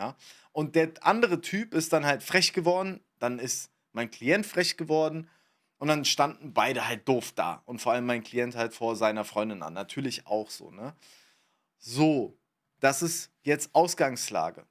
Ja? Und der andere Typ ist dann halt frech geworden, dann ist mein Klient frech geworden und dann standen beide halt doof da. Und vor allem mein Klient halt vor seiner Freundin an. Natürlich auch so, ne? So, das ist jetzt Ausgangslage.